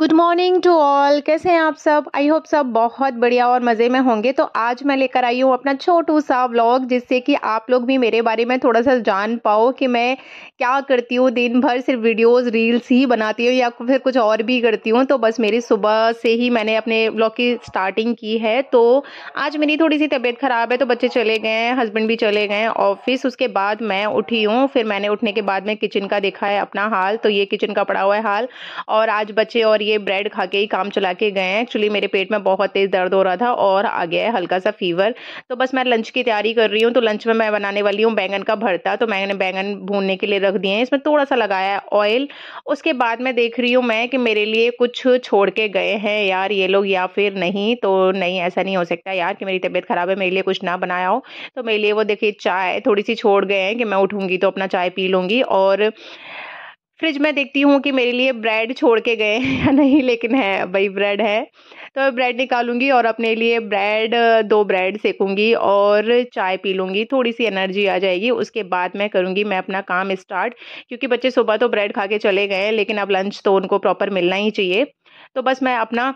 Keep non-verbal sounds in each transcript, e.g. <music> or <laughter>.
good morning to all कैसे हैं आप सब आई होप सब बहुत बढ़िया और मज़े में होंगे तो आज मैं लेकर आई हूँ अपना छोटू सा व्लॉग जिससे कि आप लोग भी मेरे बारे में थोड़ा सा जान पाओ कि मैं क्या करती हूँ दिन भर सिर्फ वीडियोस रील्स ही बनाती हूँ या फिर कुछ और भी करती हूँ तो बस मेरी सुबह से ही मैंने अपने ब्लॉग की स्टार्टिंग की है तो आज मेरी थोड़ी सी तबीयत ख़राब है तो बच्चे चले गए हैं हस्बैंड भी चले गए ऑफिस उसके बाद मैं उठी हूँ फिर मैंने उठने के बाद में किचन का देखा है अपना हाल तो ये किचन का पड़ा हुआ है हाल और आज बच्चे और ये ब्रेड खा के ही काम चला के गए हैं एक्चुअली मेरे पेट में बहुत तेज़ दर्द हो रहा था और आ गया है हल्का सा फीवर तो बस मैं लंच की तैयारी कर रही हूँ तो लंच में मैं बनाने वाली हूँ बैंगन का भरता तो मैंने बैंगन भूनने के लिए रख दिए हैं इसमें थोड़ा सा लगाया है ऑयल उसके बाद मैं देख रही हूँ मैं कि मेरे लिए कुछ छोड़ के गए हैं यार ये लोग या फिर नहीं तो नहीं ऐसा नहीं हो सकता यार कि मेरी तबीयत ख़राब है मेरे लिए कुछ ना बनाया हो तो मेरे लिए वो देखिए चाय थोड़ी सी छोड़ गए हैं कि मैं उठूँगी तो अपना चाय पी लूँगी और फ्रिज में देखती हूँ कि मेरे लिए ब्रेड छोड़ के गए हैं या नहीं लेकिन है भाई ब्रेड है तो ब्रेड निकालूंगी और अपने लिए ब्रेड दो ब्रेड सेकूंगी और चाय पी लूँगी थोड़ी सी एनर्जी आ जाएगी उसके बाद मैं करूँगी मैं अपना काम स्टार्ट क्योंकि बच्चे सुबह तो ब्रेड खा के चले गए लेकिन अब लंच तो उनको प्रॉपर मिलना ही चाहिए तो बस मैं अपना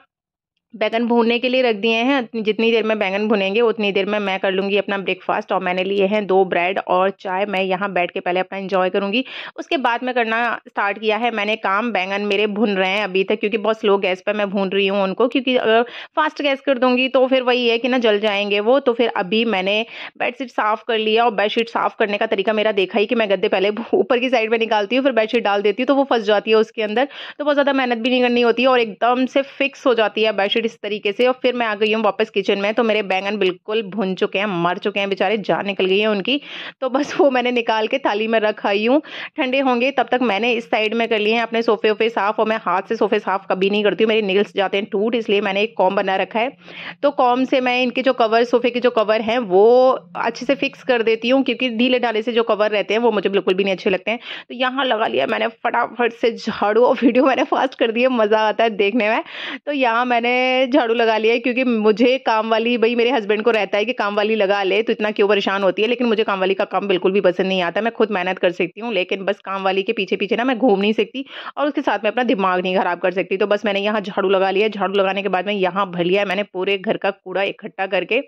बैंगन भूनने के लिए रख दिए हैं जितनी देर में बैंगन भुनेंगे उतनी देर में मैं कर लूँगी अपना ब्रेकफास्ट और मैंने लिए हैं दो ब्रेड और चाय मैं यहाँ बैठ के पहले अपना इन्जॉय करूँगी उसके बाद मैं करना स्टार्ट किया है मैंने काम बैंगन मेरे भुन रहे हैं अभी तक क्योंकि बहुत स्लो गैस पर मैं भून रही हूँ उनको क्योंकि अगर फास्ट गैस कर दूँगी तो फिर वही है कि ना जल जाएंगे वो तो फिर अभी मैंने बेडशीट साफ़ कर लिया और बेडशीट साफ़ करने का तरीका मेरा देखा ही कि मैं गद्दे पहले <laughs> ऊपर की साइड में निकालती हूँ फिर बेडशीट डाल देती हूँ तो वो फंस जाती है उसके अंदर तो बहुत ज़्यादा मेहनत भी नहीं करनी होती और एकदम से फिक्स हो जाती है बेड फिर इस तरीके से और फिर मैं आ गई हूँ वापस किचन में तो मेरे बैंगन बिल्कुल भुन चुके हैं मर चुके हैं बेचारे जान निकल गई है उनकी तो बस वो मैंने निकाल के थाली में रख आई हूँ ठंडे होंगे तब तक मैंने इस साइड में कर लिए हैं अपने सोफे वोफे साफ और मैं हाथ से सोफे साफ कभी नहीं करती हूँ मेरे नील्स जाते हैं टूट इसलिए मैंने एक कॉम बना रखा है तो कॉम से मैं इनके जो कवर सोफे के जो कवर हैं वो अच्छे से फिक्स कर देती हूँ क्योंकि ढीले ढाले से जो कवर रहते हैं वो मुझे बिल्कुल भी नहीं अच्छे लगते हैं तो यहाँ लगा लिया मैंने फटाफट से झाड़ू और वीडियो मैंने फास्ट कर दिया मज़ा आता है देखने में तो यहाँ मैंने झाड़ू लगा लिया है क्योंकि मुझे काम वाली भाई मेरे हस्बैंड को रहता है कि काम वाली लगा ले तो इतना क्यों परेशान होती है लेकिन मुझे काम वाली का काम बिल्कुल भी पसंद नहीं आता मैं खुद मेहनत कर सकती हूँ लेकिन बस काम वाली के पीछे पीछे ना मैं घूम नहीं सकती और उसके साथ में अपना दिमाग नहीं खराब कर सकती तो बस मैंने यहाँ झाड़ू लगा लिया झाड़ू लगाने के बाद में यहाँ भर लिया मैंने पूरे घर का कूड़ा इकट्ठा करके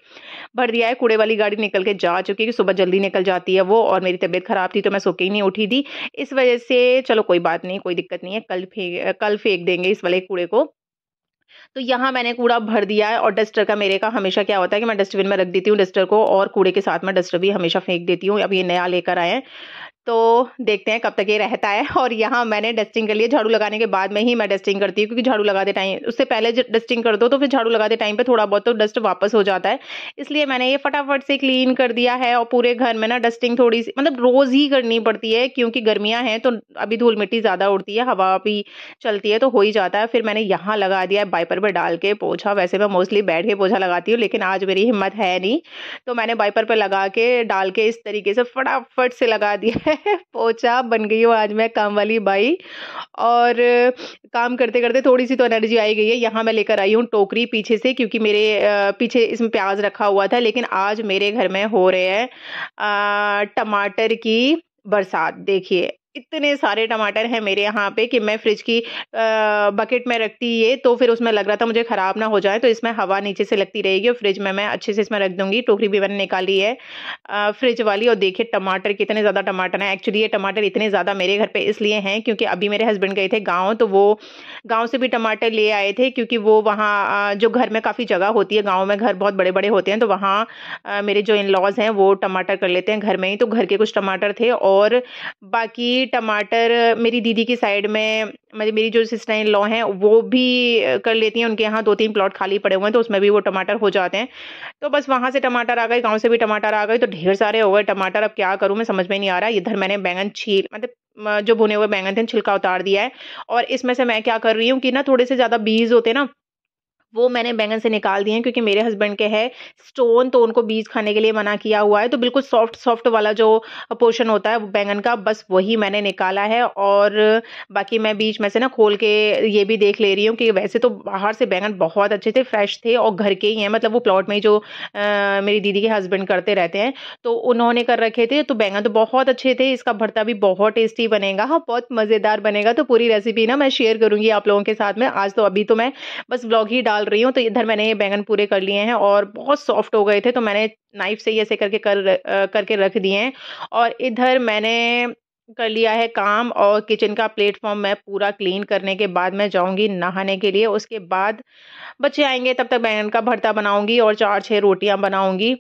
भर दिया है कूड़े वाली गाड़ी निकल के जा चुकी है सुबह जल्दी निकल जाती है वो और मेरी तबीयत खराब थी तो मैं सोके ही नहीं उठी थी इस वजह से चलो कोई बात नहीं कोई दिक्कत नहीं है कल फेंक कल फेंक देंगे इस वाले कूड़े को तो यहाँ मैंने कूड़ा भर दिया है और डस्टर का मेरे का हमेशा क्या होता है कि मैं डस्टबिन में रख देती हूँ डस्टर को और कूड़े के साथ मैं डस्टर भी हमेशा फेंक देती हूँ अब ये नया लेकर आए हैं तो देखते हैं कब तक ये रहता है <laughs> और यहाँ मैंने डस्टिंग कर लिया झाड़ू लगाने के बाद में ही मैं डस्टिंग करती हूँ क्योंकि झाड़ू लगाते टाइम उससे पहले डस्टिंग कर दो तो फिर झाड़ू लगाते टाइम पे थोड़ा बहुत तो डस्ट वापस हो जाता है इसलिए मैंने ये फटाफट से क्लीन कर दिया है और पूरे घर में ना डस्टिंग थोड़ी सी मतलब रोज़ ही करनी पड़ती है क्योंकि गर्मियाँ हैं तो अभी धूल मिट्टी ज़्यादा उड़ती है हवा भी चलती है तो हो ही जाता है फिर मैंने यहाँ लगा दिया है बाइपर पर डाल के पोछा वैसे मैं मोस्टली बैठ के पोछा लगाती हूँ लेकिन आज मेरी हिम्मत है नहीं तो मैंने बाइपर पर लगा के डाल के इस तरीके से फटाफट से लगा दिया है <laughs> पोचा बन गई हूँ आज मैं काम वाली बाई और काम करते करते थोड़ी सी तो एनर्जी आई गई है यहाँ मैं लेकर आई हूँ टोकरी पीछे से क्योंकि मेरे पीछे इसमें प्याज रखा हुआ था लेकिन आज मेरे घर में हो रहे हैं टमाटर की बरसात देखिए इतने सारे टमाटर हैं मेरे यहाँ पे कि मैं फ्रिज की बकेट में रखती ये तो फिर उसमें लग रहा था मुझे ख़राब ना हो जाए तो इसमें हवा नीचे से लगती रहेगी और फ्रिज में मैं अच्छे से इसमें रख दूँगी टोकरी भी मैंने निकाली है फ्रिज वाली और देखिए टमाटर कितने ज़्यादा टमाटर हैं एक्चुअली ये टमाटर इतने ज़्यादा मेरे घर पर इसलिए हैं क्योंकि अभी मेरे हस्बैंड गए थे गाँव तो वो गाँव से भी टमाटर ले आए थे क्योंकि वो वहाँ जो घर में काफ़ी जगह होती है गाँव में घर बहुत बड़े बड़े होते हैं तो वहाँ मेरे जो इन लॉज़ हैं वो टमाटर कर लेते हैं घर में ही तो घर के कुछ टमाटर थे और बाकी टमाटर मेरी दीदी की साइड में मतलब मेरी जो सिस्टर इन लॉ हैं वो भी कर लेती हैं उनके यहाँ दो तीन प्लॉट खाली पड़े हुए हैं तो उसमें भी वो टमाटर हो जाते हैं तो बस वहाँ से टमाटर आ गए गाँव से भी टमाटर आ गए तो ढेर सारे हो गए टमाटर अब क्या करूँ मैं समझ में नहीं आ रहा इधर मैंने बैंगन छील मतलब जो भुने हुए बैंगन थे छिलका उतार दिया है और इसमें से मैं क्या कर रही हूँ कि ना थोड़े से ज़्यादा बीज होते ना वो मैंने बैंगन से निकाल दिए हैं क्योंकि मेरे हस्बैंड के है स्टोन तो उनको बीज खाने के लिए मना किया हुआ है तो बिल्कुल सॉफ्ट सॉफ्ट वाला जो पोर्शन होता है बैंगन का बस वही मैंने निकाला है और बाकी मैं बीज में से ना खोल के ये भी देख ले रही हूँ कि वैसे तो बाहर से बैंगन बहुत अच्छे थे फ्रेश थे और घर के ही हैं मतलब वो प्लॉट में जो आ, मेरी दीदी के हस्बैंड करते रहते हैं तो उन्होंने कर रखे थे तो बैंगन तो बहुत अच्छे थे इसका भरता भी बहुत टेस्टी बनेगा हाँ बहुत मज़ेदार बनेगा तो पूरी रेसिपी ना मैं शेयर करूँगी आप लोगों के साथ में आज तो अभी तो मैं बस ब्लॉग ही डाल डाल रही हूँ तो इधर मैंने बैंगन पूरे कर लिए हैं और बहुत सॉफ्ट हो गए थे तो मैंने नाइफ से ही ऐसे करके कर करके रख दिए हैं और इधर मैंने कर लिया है काम और किचन का प्लेटफॉर्म मैं पूरा क्लीन करने के बाद मैं जाऊंगी नहाने के लिए उसके बाद बच्चे आएंगे तब तक बैंगन का भरता बनाऊंगी और चार छह रोटियां बनाऊंगी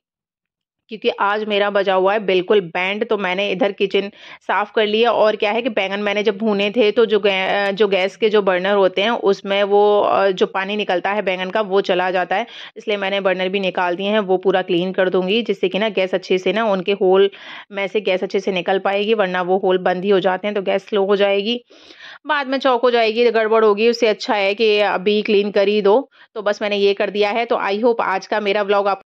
क्योंकि आज मेरा बजा हुआ है बिल्कुल बैंड तो मैंने इधर किचन साफ़ कर लिया और क्या है कि बैंगन मैंने जब भूने थे तो जो गै, जो गैस के जो बर्नर होते हैं उसमें वो जो पानी निकलता है बैंगन का वो चला जाता है इसलिए मैंने बर्नर भी निकाल दिए हैं वो पूरा क्लीन कर दूंगी जिससे कि ना गैस अच्छे से ना उनके होल में से गैस अच्छे से निकल पाएगी वरना वो होल बंद ही हो जाते हैं तो गैस स्लो हो जाएगी बाद में चौक हो जाएगी गड़बड़ होगी उससे अच्छा है कि अभी क्लीन कर ही दो तो बस मैंने ये कर दिया है तो आई होप आज का मेरा ब्लॉग आप